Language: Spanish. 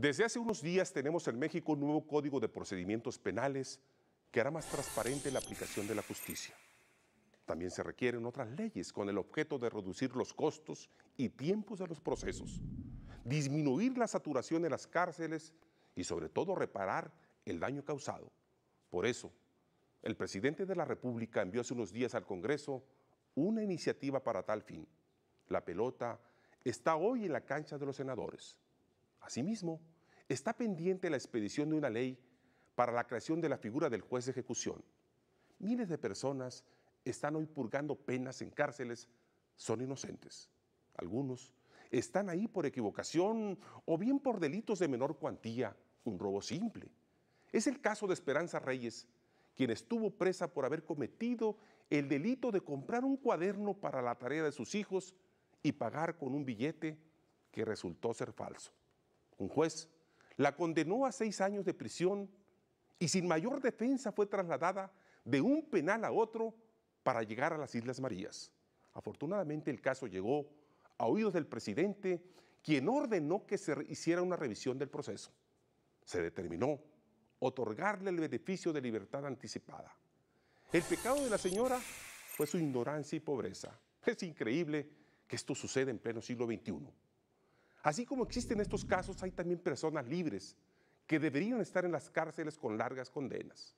Desde hace unos días tenemos en México un nuevo código de procedimientos penales que hará más transparente la aplicación de la justicia. También se requieren otras leyes con el objeto de reducir los costos y tiempos de los procesos, disminuir la saturación de las cárceles y sobre todo reparar el daño causado. Por eso, el presidente de la República envió hace unos días al Congreso una iniciativa para tal fin. La pelota está hoy en la cancha de los senadores. Asimismo, está pendiente la expedición de una ley para la creación de la figura del juez de ejecución. Miles de personas están hoy purgando penas en cárceles, son inocentes. Algunos están ahí por equivocación o bien por delitos de menor cuantía, un robo simple. Es el caso de Esperanza Reyes, quien estuvo presa por haber cometido el delito de comprar un cuaderno para la tarea de sus hijos y pagar con un billete que resultó ser falso un juez, la condenó a seis años de prisión y sin mayor defensa fue trasladada de un penal a otro para llegar a las Islas Marías. Afortunadamente el caso llegó a oídos del presidente, quien ordenó que se hiciera una revisión del proceso. Se determinó otorgarle el beneficio de libertad anticipada. El pecado de la señora fue su ignorancia y pobreza. Es increíble que esto suceda en pleno siglo XXI. Así como existen estos casos, hay también personas libres que deberían estar en las cárceles con largas condenas.